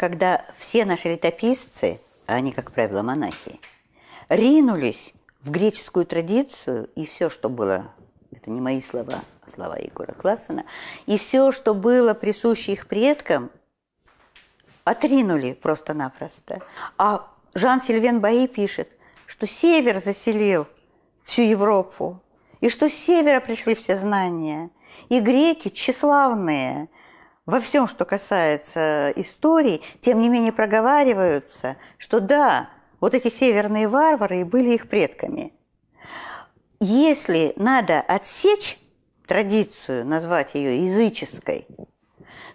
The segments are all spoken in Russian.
когда все наши летописцы, а они, как правило, монахи, ринулись в греческую традицию, и все, что было, это не мои слова, а слова Егора Классена, и все, что было присуще их предкам, отринули просто-напросто. А Жан-Сильвен Баи пишет, что север заселил всю Европу, и что с севера пришли все знания. И греки тщеславные – во всем, что касается истории, тем не менее проговариваются, что да, вот эти северные варвары и были их предками. Если надо отсечь традицию, назвать ее языческой,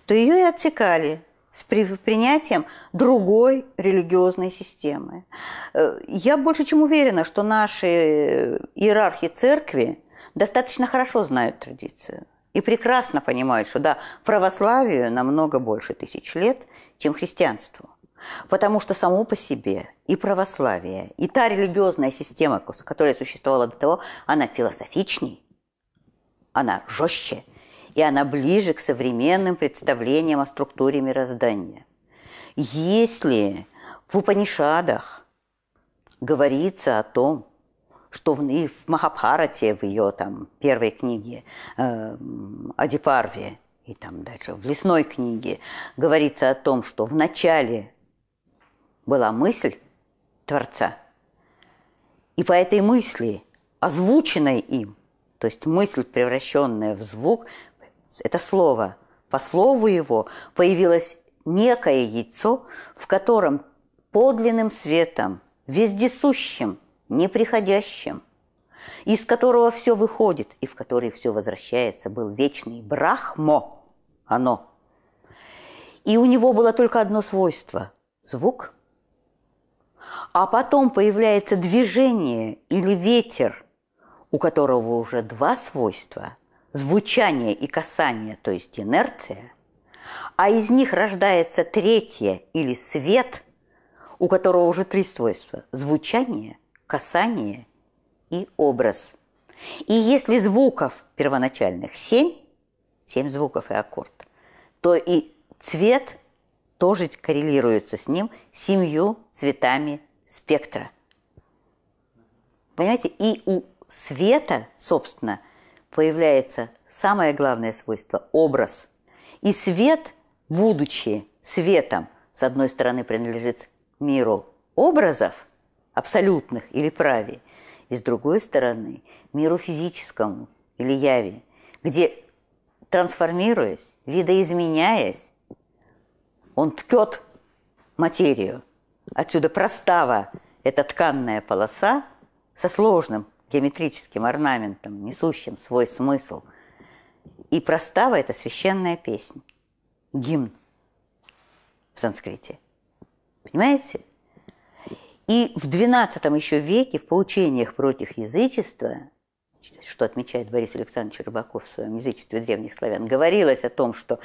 то ее и отсекали с принятием другой религиозной системы. Э, я больше чем уверена, что наши иерархи церкви достаточно хорошо знают традицию и прекрасно понимают, что да, православию намного больше тысяч лет, чем христианству. Потому что само по себе и православие, и та религиозная система, которая существовала до того, она философичней, она жестче, и она ближе к современным представлениям о структуре мироздания. Если в Упанишадах говорится о том, что в, и в Махабхарате, в ее там первой книге э, эм, Адипарве, и там дальше в лесной книге говорится о том, что в начале была мысль Творца, и по этой мысли, озвученной им, то есть мысль, превращенная в звук, это слово, по слову его появилось некое яйцо, в котором подлинным светом, вездесущим – неприходящим, из которого все выходит и в который все возвращается, был вечный Брахмо, оно. И у него было только одно свойство – звук. А потом появляется движение или ветер, у которого уже два свойства – звучание и касание, то есть инерция, а из них рождается третье или свет, у которого уже три свойства – звучание – касание и образ. И если звуков первоначальных семь, семь звуков и аккорд, то и цвет тоже коррелируется с ним семью цветами спектра. Понимаете? И у света, собственно, появляется самое главное свойство – образ. И свет, будучи светом, с одной стороны принадлежит миру образов – абсолютных или праве, и с другой стороны миру физическому или яви, где, трансформируясь, видоизменяясь, он ткет материю. Отсюда простава – это тканная полоса со сложным геометрическим орнаментом, несущим свой смысл. И простава – это священная песня, гимн в санскрите. Понимаете? И в XII еще веке в поучениях против язычества, что отмечает Борис Александрович Рыбаков в своем язычестве древних славян, говорилось о том, что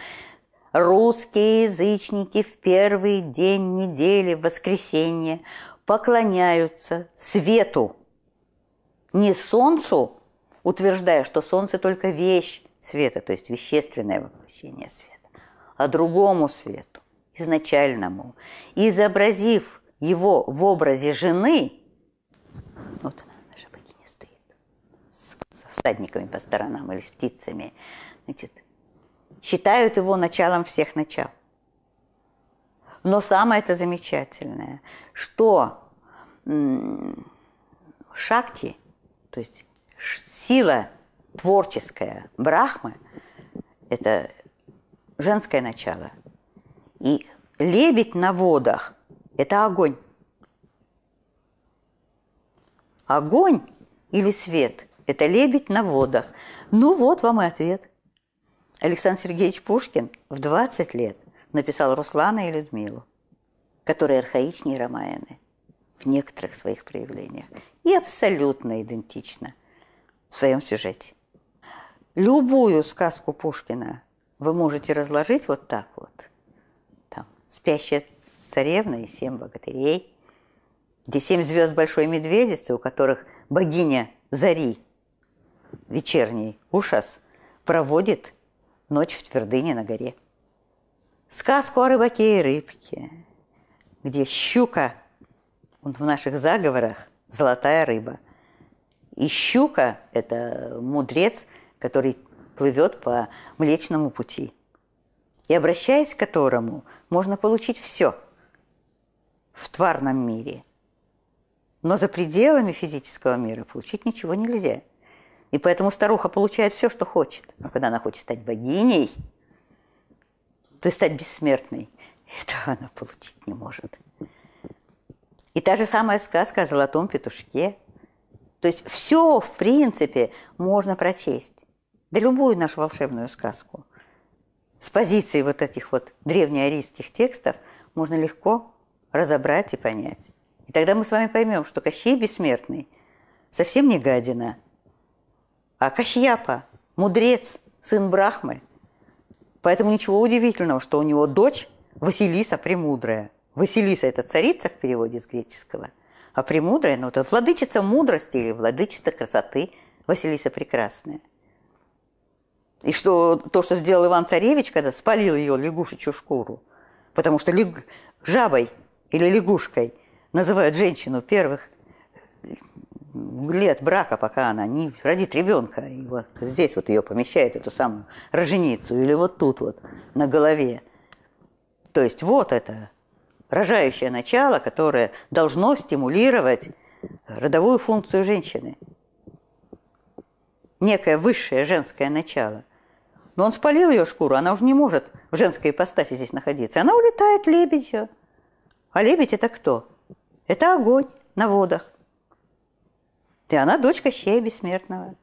русские язычники в первый день недели, в воскресенье, поклоняются свету, не солнцу, утверждая, что солнце только вещь света, то есть вещественное воплощение света, а другому свету, изначальному, изобразив – его в образе жены, вот она, наша богиня, стоит с, со всадниками по сторонам или с птицами, значит, считают его началом всех начал. Но самое это замечательное, что шакти, то есть сила творческая Брахмы, это женское начало. И лебедь на водах – это огонь. Огонь или свет – это лебедь на водах. Ну вот вам и ответ. Александр Сергеевич Пушкин в 20 лет написал Руслана и Людмилу, которые архаичнее Ромаины в некоторых своих проявлениях и абсолютно идентично в своем сюжете. Любую сказку Пушкина вы можете разложить вот так вот. Там «Спящая царевна и семь богатырей, где семь звезд большой медведицы, у которых богиня Зари, вечерний ушас проводит ночь в твердыне на горе. Сказку о рыбаке и рыбке, где щука в наших заговорах золотая рыба. И щука – это мудрец, который плывет по Млечному пути, и обращаясь к которому можно получить все – в тварном мире. Но за пределами физического мира получить ничего нельзя. И поэтому старуха получает все, что хочет. А когда она хочет стать богиней, то есть стать бессмертной, этого она получить не может. И та же самая сказка о золотом петушке. То есть все, в принципе, можно прочесть. Да любую нашу волшебную сказку. С позиции вот этих вот древнеарийских текстов можно легко разобрать и понять. И тогда мы с вами поймем, что Кощей бессмертный совсем не гадина, а Кощяпа, мудрец, сын Брахмы. Поэтому ничего удивительного, что у него дочь Василиса Премудрая. Василиса – это царица в переводе с греческого, а Премудрая ну, – это владычица мудрости или владычица красоты Василиса Прекрасная. И что то, что сделал Иван Царевич, когда спалил ее лягушечью шкуру, потому что лиг... жабой или лягушкой называют женщину первых лет брака, пока она не родит ребенка, и вот здесь вот ее помещают, эту самую роженицу, или вот тут вот, на голове. То есть вот это рожающее начало, которое должно стимулировать родовую функцию женщины. Некое высшее женское начало. Но он спалил ее шкуру, она уже не может в женской ипостаси здесь находиться. Она улетает лебедью. А лебедь – это кто? Это огонь на водах. И она дочка Щея Бессмертного.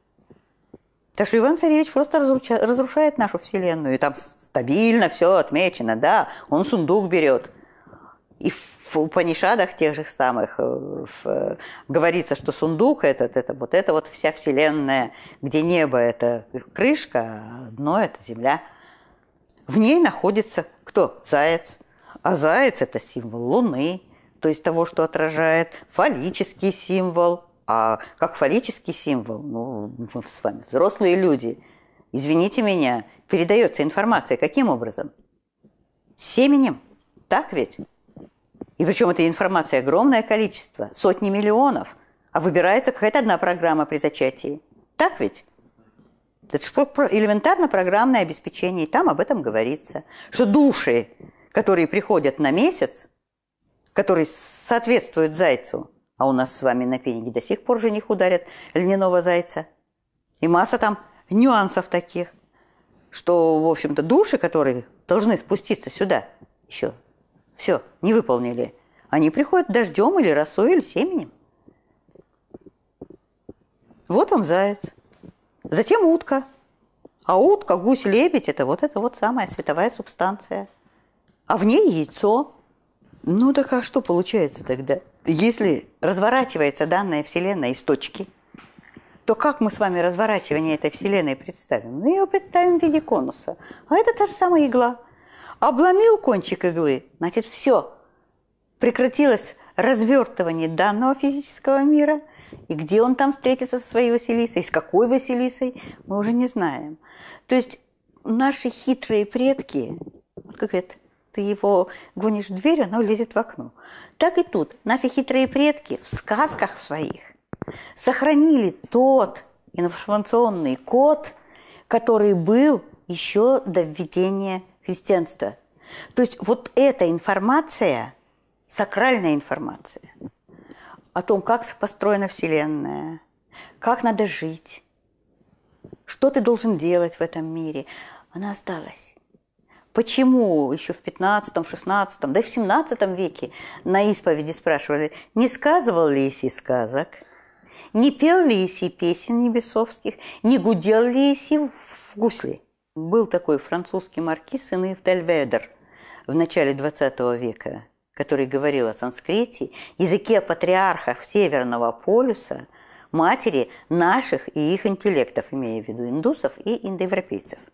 Так что Иван Царевич просто разрушает нашу Вселенную. И там стабильно все отмечено, да. Он сундук берет. И в Упанишадах тех же самых в, э, говорится, что сундук этот, это вот это вот вся Вселенная, где небо – это крышка, а дно – это земля. В ней находится кто? Заяц а заяц – это символ Луны, то есть того, что отражает фаллический символ. А как фаллический символ, ну, мы с вами взрослые люди, извините меня, передается информация каким образом? Семенем, так ведь? И причем эта информация огромное количество, сотни миллионов, а выбирается какая-то одна программа при зачатии. Так ведь? Это элементарно программное обеспечение, и там об этом говорится, что души которые приходят на месяц, которые соответствуют зайцу, а у нас с вами на пенинге до сих пор жених ударят льняного зайца. И масса там нюансов таких, что, в общем-то, души, которые должны спуститься сюда, еще все, не выполнили. Они приходят дождем или росой, или семенем. Вот вам заяц. Затем утка. А утка, гусь, лебедь – это вот эта вот самая световая субстанция – а в ней яйцо. Ну так а что получается тогда? Если разворачивается данная Вселенная из точки, то как мы с вами разворачивание этой Вселенной представим? Мы ну, ее представим в виде конуса. А это та же самая игла. Обломил кончик иглы, значит, все. Прекратилось развертывание данного физического мира. И где он там встретится со своей Василисой, с какой Василисой, мы уже не знаем. То есть наши хитрые предки, как это, ты его гонишь в дверь, оно лезет в окно. Так и тут наши хитрые предки в сказках своих сохранили тот информационный код, который был еще до введения христианства. То есть вот эта информация, сакральная информация о том, как построена Вселенная, как надо жить, что ты должен делать в этом мире, она осталась. Почему еще в 15, 16, да и в 17 веке на исповеди спрашивали, не сказывал ли Иси сказок, не пел ли Иси песен небесовских, не гудел ли Иси в гусли? Был такой французский маркиз Инеф Дальведер в начале 20 века, который говорил о санскрите, языке патриархов Северного полюса, матери наших и их интеллектов, имея в виду индусов и индоевропейцев –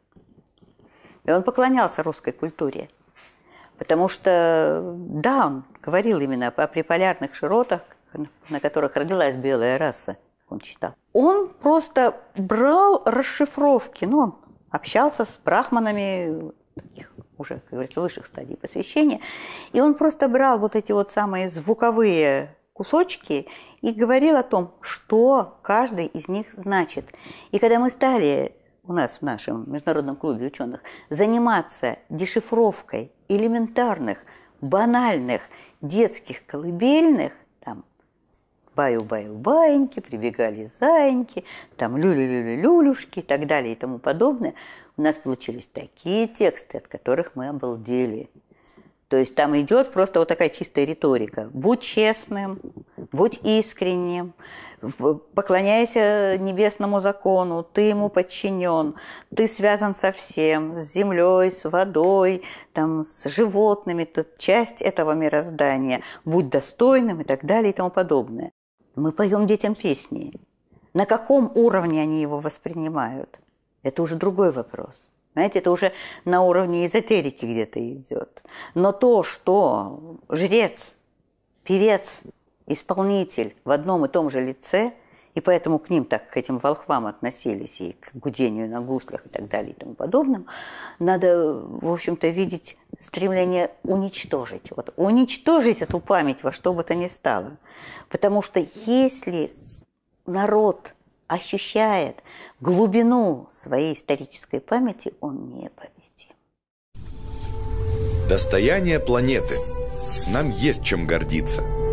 и он поклонялся русской культуре. Потому что, да, он говорил именно о приполярных широтах, на которых родилась белая раса, он читал. Он просто брал расшифровки, ну, он общался с брахманами, таких уже, как говорится, высших стадий посвящения, и он просто брал вот эти вот самые звуковые кусочки и говорил о том, что каждый из них значит. И когда мы стали у нас в нашем международном клубе ученых заниматься дешифровкой элементарных, банальных детских колыбельных, там баю-баю-баиньки, прибегали заиньки, там люлю-люлю-люлюшки и так далее и тому подобное, у нас получились такие тексты, от которых мы обалдели – то есть там идет просто вот такая чистая риторика. Будь честным, будь искренним, поклоняйся небесному закону, ты ему подчинен, ты связан со всем, с землей, с водой, там, с животными, тут часть этого мироздания, будь достойным и так далее и тому подобное. Мы поем детям песни. На каком уровне они его воспринимают? Это уже другой вопрос. Знаете, это уже на уровне эзотерики где-то идет. Но то, что жрец, певец, исполнитель в одном и том же лице, и поэтому к ним так, к этим волхвам относились, и к гудению на гуслях и так далее и тому подобным, надо, в общем-то, видеть стремление уничтожить. Вот уничтожить эту память во что бы то ни стало. Потому что если народ ощущает глубину своей исторической памяти, он не победим. Достояние планеты. Нам есть чем гордиться.